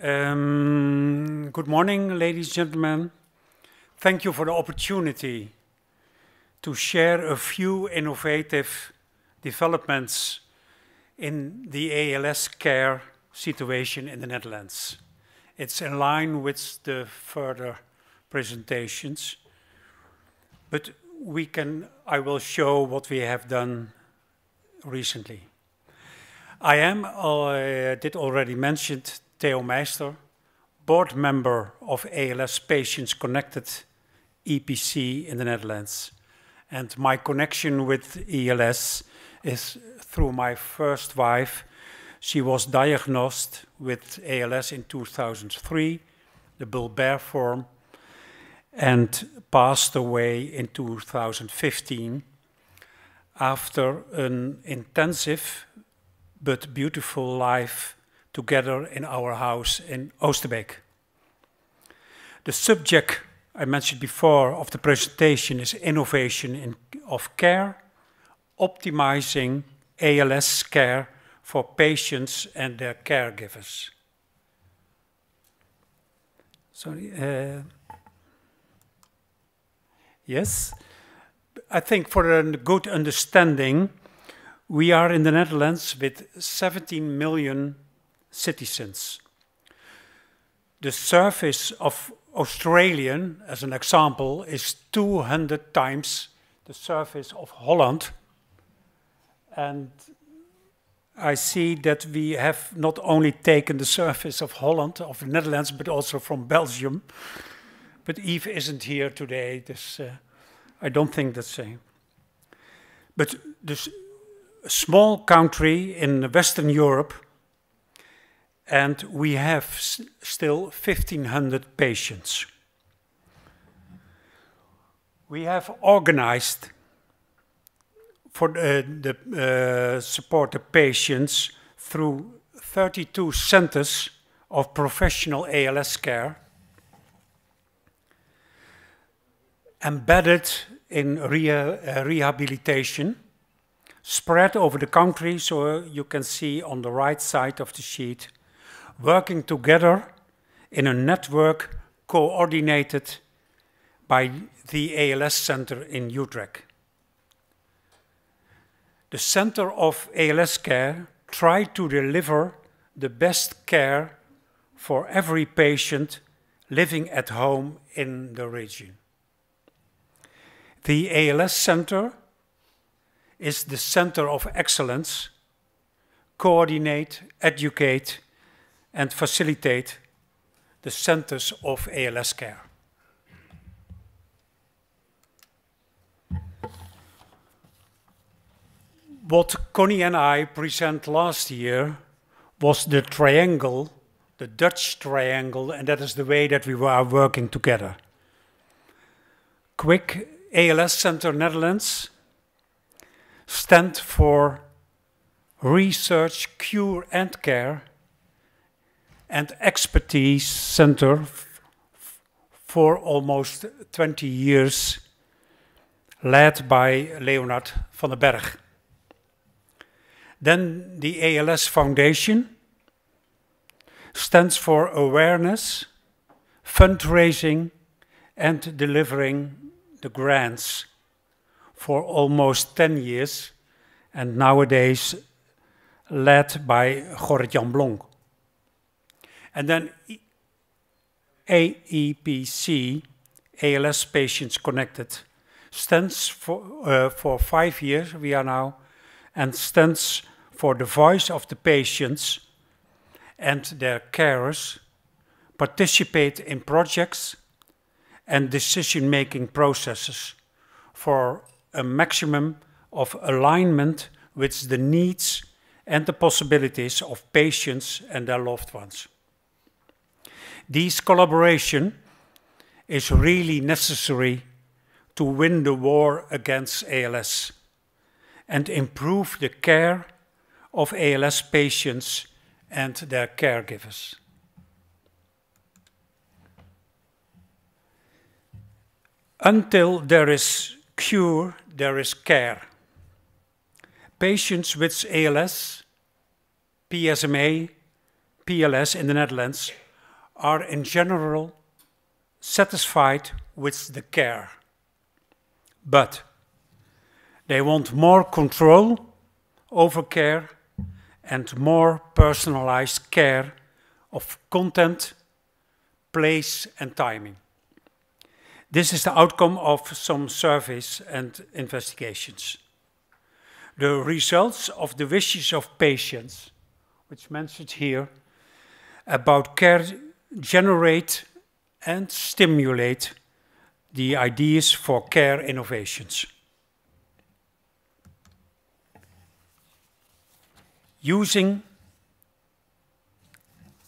Um, good morning, ladies and gentlemen. Thank you for the opportunity to share a few innovative developments in the ALS care situation in the Netherlands. It's in line with the further presentations, but we can, I will show what we have done recently. I am, i uh, did already mentioned Theo Meister, board member of ALS Patients Connected EPC in the Netherlands. And my connection with ALS is through my first wife. She was diagnosed with ALS in 2003, the Bulbert form, and passed away in 2015 after an intensive but beautiful life together in our house in Oosterbeek. The subject I mentioned before of the presentation is innovation in, of care, optimizing ALS care for patients and their caregivers. Sorry. Uh, yes. I think for a good understanding, we are in the Netherlands with 17 million citizens. The surface of Australian, as an example, is 200 times the surface of Holland. And I see that we have not only taken the surface of Holland, of the Netherlands, but also from Belgium. But Eve isn't here today, This, uh, I don't think that's same. But this small country in Western Europe and we have still 1,500 patients. We have organized for the, uh, the uh, support of patients through 32 centers of professional ALS care embedded in uh, rehabilitation spread over the country so uh, you can see on the right side of the sheet working together in a network coordinated by the ALS Center in Utrecht. The Center of ALS Care tried to deliver the best care for every patient living at home in the region. The ALS Center is the center of excellence, coordinate, educate, and facilitate the centers of ALS care. What Connie and I present last year was the triangle, the Dutch triangle, and that is the way that we are working together. Quick ALS Center Netherlands stands for Research, Cure and Care and expertise center for almost 20 years, led by Leonard van den Berg. Then the ALS Foundation stands for awareness, fundraising, and delivering the grants for almost 10 years, and nowadays led by Jorrit Jan Blonk. And then AEPC, ALS Patients Connected, stands for, uh, for five years, we are now, and stands for the voice of the patients and their carers participate in projects and decision-making processes for a maximum of alignment with the needs and the possibilities of patients and their loved ones. This collaboration is really necessary to win the war against ALS and improve the care of ALS patients and their caregivers. Until there is cure, there is care. Patients with ALS, PSMA, PLS in the Netherlands are in general satisfied with the care. But they want more control over care and more personalized care of content, place, and timing. This is the outcome of some surveys and investigations. The results of the wishes of patients, which mentioned here, about care generate and stimulate the ideas for care innovations. Using,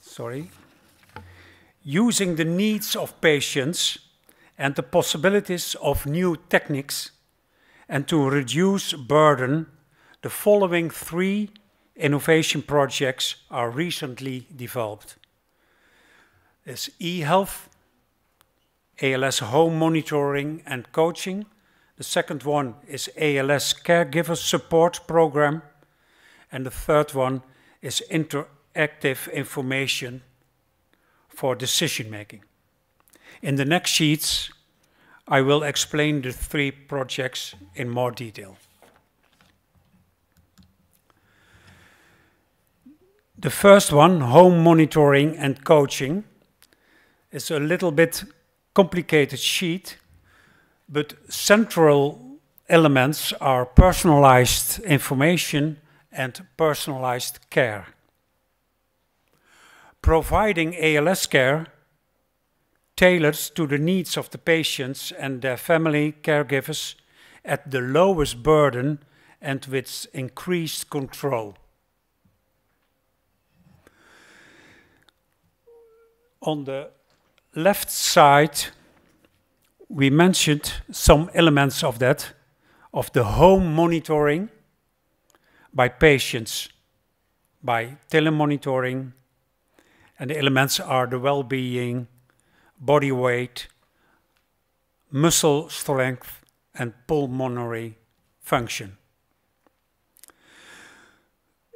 sorry, using the needs of patients and the possibilities of new techniques and to reduce burden, the following three innovation projects are recently developed is e-health, ALS home monitoring and coaching. The second one is ALS caregiver support program. And the third one is interactive information for decision making. In the next sheets, I will explain the three projects in more detail. The first one, home monitoring and coaching, it's a little bit complicated sheet, but central elements are personalized information and personalized care. Providing ALS care tailored to the needs of the patients and their family caregivers at the lowest burden and with increased control. On the left side, we mentioned some elements of that, of the home monitoring by patients, by telemonitoring, and the elements are the well-being, body weight, muscle strength, and pulmonary function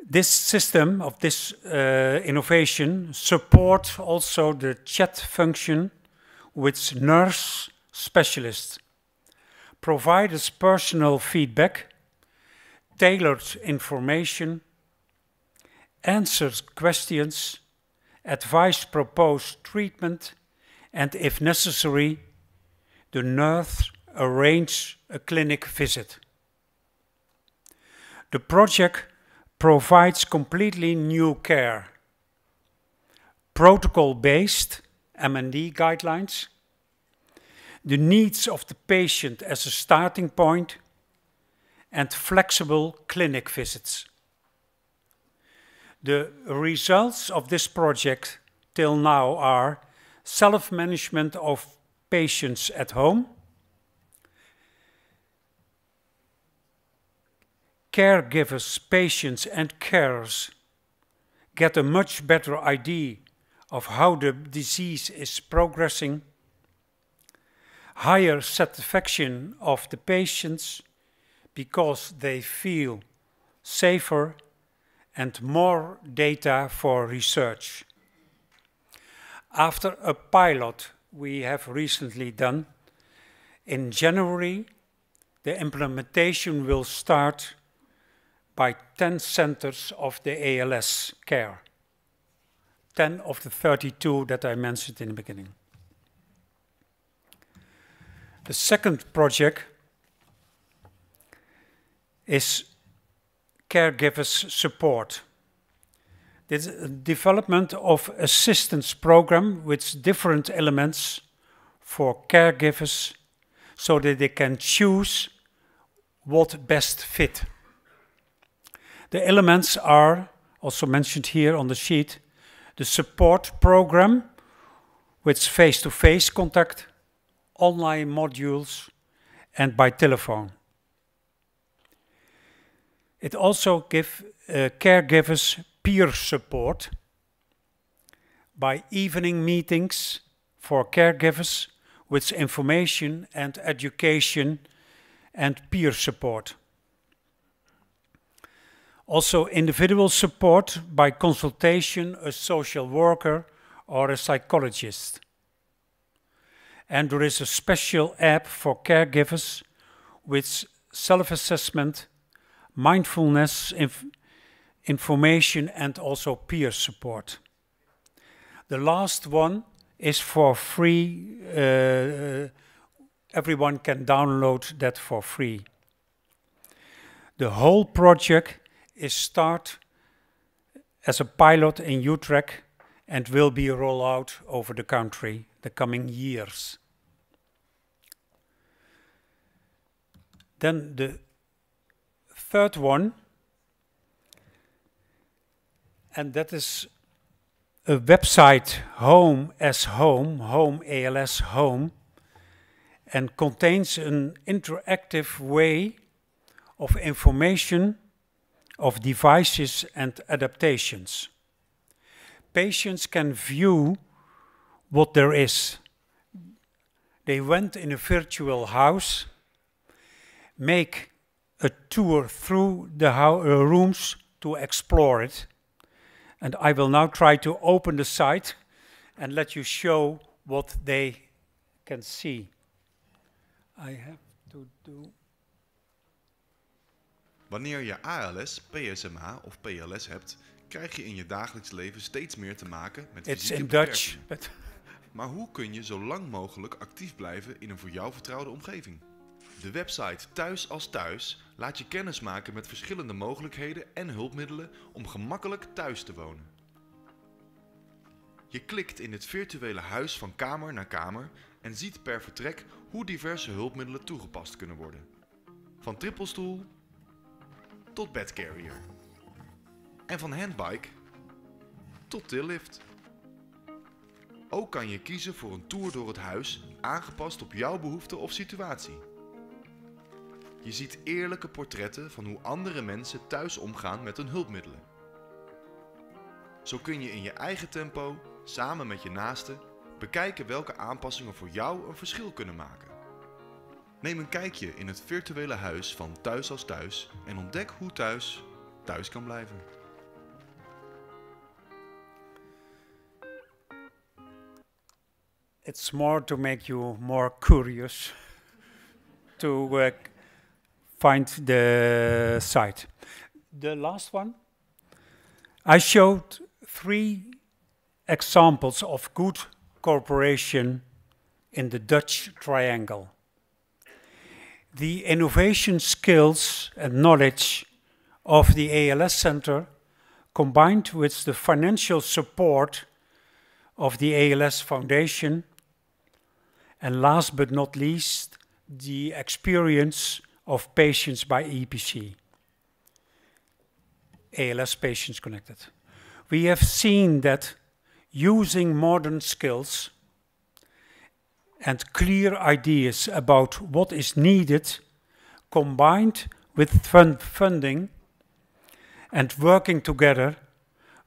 this system of this uh, innovation support also the chat function with nurse specialists, provides personal feedback, tailored information, answers questions, advice proposed treatment, and if necessary, the nurse arranges a clinic visit. The project provides completely new care. protocol based MND guidelines, the needs of the patient as a starting point, and flexible clinic visits. The results of this project till now are self-management of patients at home, caregivers, patients, and carers get a much better idea of how the disease is progressing, higher satisfaction of the patients because they feel safer and more data for research. After a pilot we have recently done, in January the implementation will start by 10 centers of the ALS care. 10 of the 32 that I mentioned in the beginning. The second project is caregivers support. This is a development of assistance program with different elements for caregivers so that they can choose what best fit. The elements are also mentioned here on the sheet the support program with face to face contact, online modules, and by telephone. It also gives uh, caregivers peer support by evening meetings for caregivers with information and education and peer support. Also individual support by consultation, a social worker or a psychologist. And there is a special app for caregivers with self-assessment, mindfulness inf information and also peer support. The last one is for free. Uh, everyone can download that for free. The whole project is start as a pilot in Utrecht and will be rolled out over the country the coming years. Then the third one, and that is a website home as home, home ALS home, and contains an interactive way of information of devices and adaptations. Patients can view what there is. They went in a virtual house, make a tour through the uh, rooms to explore it. And I will now try to open the site and let you show what they can see. I have to do. Wanneer je ALS, PSMA of PLS hebt, krijg je in je dagelijks leven steeds meer te maken met It's in Dutch. Maar hoe kun je zo lang mogelijk actief blijven in een voor jou vertrouwde omgeving? De website Thuis als Thuis laat je kennis maken met verschillende mogelijkheden en hulpmiddelen om gemakkelijk thuis te wonen. Je klikt in het virtuele huis van kamer naar kamer en ziet per vertrek hoe diverse hulpmiddelen toegepast kunnen worden. Van trippelstoel tot bedcarrier. En van handbike tot tillift. Ook kan je kiezen voor een tour door het huis, aangepast op jouw behoeften of situatie. Je ziet eerlijke portretten van hoe andere mensen thuis omgaan met hun hulpmiddelen. Zo kun je in je eigen tempo, samen met je naasten, bekijken welke aanpassingen voor jou een verschil kunnen maken. Neem een kijkje in het virtuele huis van Thuis als Thuis en ontdek hoe thuis thuis kan blijven. It's more to make you more curious to uh, find the site. The last one. I showed three examples of good cooperation in the Dutch Triangle. the innovation skills and knowledge of the ALS Center combined with the financial support of the ALS Foundation. And last but not least, the experience of patients by EPC, ALS Patients Connected. We have seen that using modern skills and clear ideas about what is needed combined with funding and working together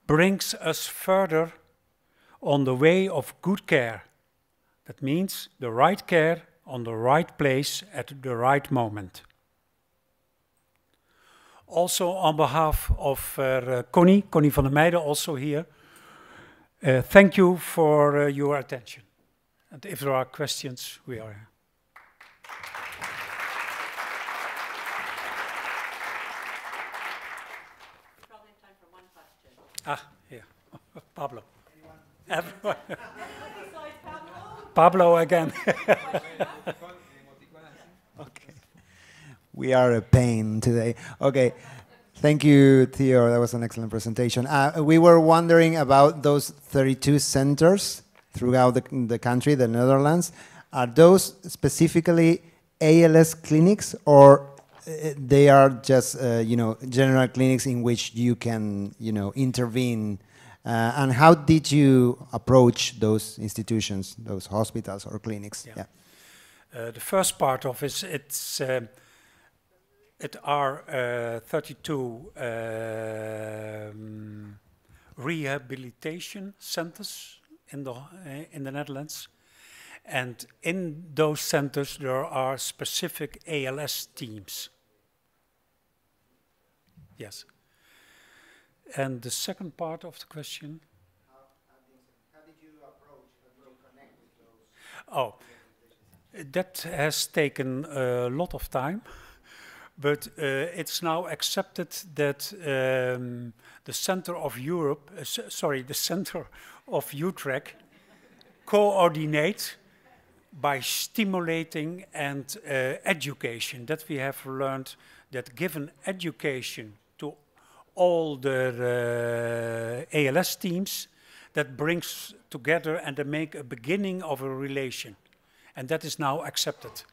brings us further on the way of good care. That means the right care on the right place at the right moment. Also on behalf of uh, Connie, Connie van der Meijden also here, uh, thank you for uh, your attention. And if there are questions, we are here. Ah, here, Pablo. Everyone. Pablo again. okay. We are a pain today. Okay. Thank you, Theo. That was an excellent presentation. Uh, we were wondering about those 32 centers throughout the, the country, the Netherlands. Are those specifically ALS clinics or eh, they are just uh, you know general clinics in which you can you know intervene uh, and how did you approach those institutions those hospitals or clinics yeah, yeah. Uh, the first part of is it's um, it are 32 rehabilitation centers in the, eh, in the Netherlands. And in those centers, there are specific ALS teams. Yes. And the second part of the question? Oh, that has taken a lot of time. But uh, it's now accepted that um, the center of Europe, uh, sorry, the center of Utrecht coordinates by stimulating and uh, education that we have learned that given education to all the uh, ALS teams, that brings together and they make a beginning of a relation. And that is now accepted.